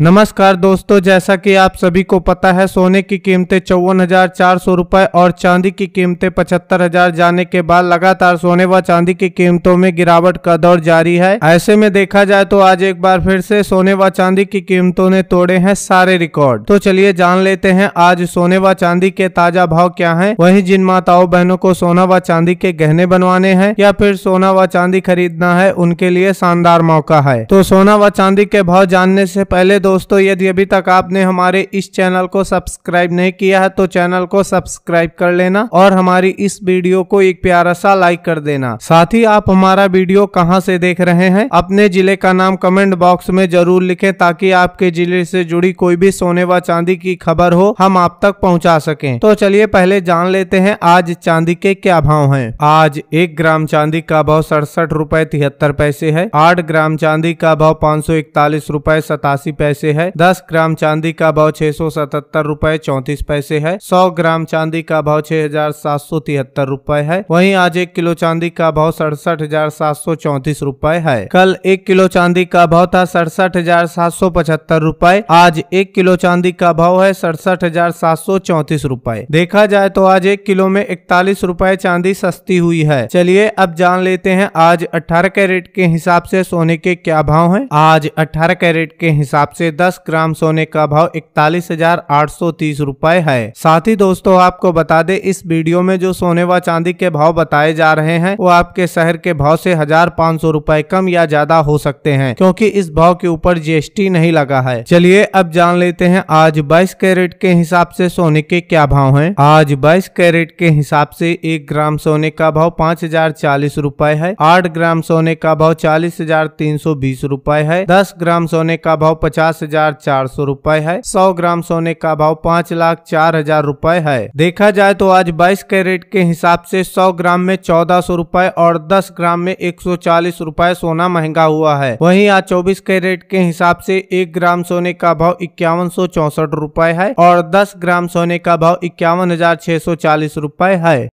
नमस्कार दोस्तों जैसा कि आप सभी को पता है सोने की कीमतें चौवन हजार चार सौ रुपये और चांदी की कीमतें पचहत्तर हजार जाने के बाद लगातार सोने व चांदी की कीमतों में गिरावट का दौर जारी है ऐसे में देखा जाए तो आज एक बार फिर से सोने व चांदी की कीमतों ने तोड़े हैं सारे रिकॉर्ड तो चलिए जान लेते हैं आज सोने व चांदी के ताजा भाव क्या है वही जिन माताओं बहनों को सोना व चांदी के गहने बनवाने हैं या फिर सोना व चांदी खरीदना है उनके लिए शानदार मौका है तो सोना व चांदी के भाव जानने से पहले दोस्तों यदि अभी तक आपने हमारे इस चैनल को सब्सक्राइब नहीं किया है तो चैनल को सब्सक्राइब कर लेना और हमारी इस वीडियो को एक प्यारा सा लाइक कर देना साथ ही आप हमारा वीडियो कहाँ से देख रहे हैं अपने जिले का नाम कमेंट बॉक्स में जरूर लिखे ताकि आपके जिले से जुड़ी कोई भी सोने व चांदी की खबर हो हम आप तक पहुँचा सके तो चलिए पहले जान लेते हैं आज चांदी के क्या भाव है आज एक ग्राम चांदी का भाव सड़सठ रूपए तिहत्तर पैसे है आठ ग्राम चांदी का भाव पाँच सौ इकतालीस रूपए सतासी पैसे पैसे है दस ग्राम चांदी का भाव छह सौ सतहत्तर रूपए चौंतीस पैसे है सौ ग्राम चांदी का भाव छह हजार सात सौ तिहत्तर रूपए है वही आज एक किलो चांदी का भाव सड़सठ हजार सात सौ चौतीस रूपए है कल एक किलो चांदी का भाव था सड़सठ हजार सात सौ पचहत्तर रूपए आज एक किलो चांदी का भाव है सड़सठ हजार सात सौ चौंतीस रूपए देखा जाए तो आज एक किलो में इकतालीस रूपए चांदी सस्ती हुई है चलिए अब जान लेते हैं आज अठारह कैरेट के हिसाब से सोने के क्या भाव है आज अठारह कैरेट के हिसाब से से 10 ग्राम सोने का भाव इकतालीस हजार आठ सौ तीस रूपए है साथ ही दोस्तों आपको बता दे इस वीडियो में जो सोने व चांदी के भाव बताए जा रहे हैं वो आपके शहर के भाव से हजार पाँच सौ रूपए कम या ज्यादा हो सकते हैं क्योंकि इस भाव के ऊपर जीएसटी नहीं लगा है चलिए अब जान लेते हैं आज बाईस कैरेट के हिसाब से सोने के क्या भाव है आज बाईस कैरेट के हिसाब से एक ग्राम सोने का भाव पाँच हजार चालीस रूपए है आठ ग्राम सोने का भाव चालीस हजार तीन सौ बीस रूपए है दस ग्राम सोने का भाव पचास पचास हजार चार सौ रूपए है सौ ग्राम सोने का भाव पाँच लाख चार हजार रूपए है देखा जाए तो आज बाईस कैरेट के हिसाब से सौ ग्राम में चौदह सौ रूपए और दस ग्राम में एक सौ चालीस रूपए सोना महंगा हुआ है वहीं आज चौबीस कैरेट के हिसाब से एक ग्राम सोने का भाव इक्यावन सौ चौसठ रूपए है और दस ग्राम सोने का भाव इक्यावन हजार छह सौ चालीस रूपए है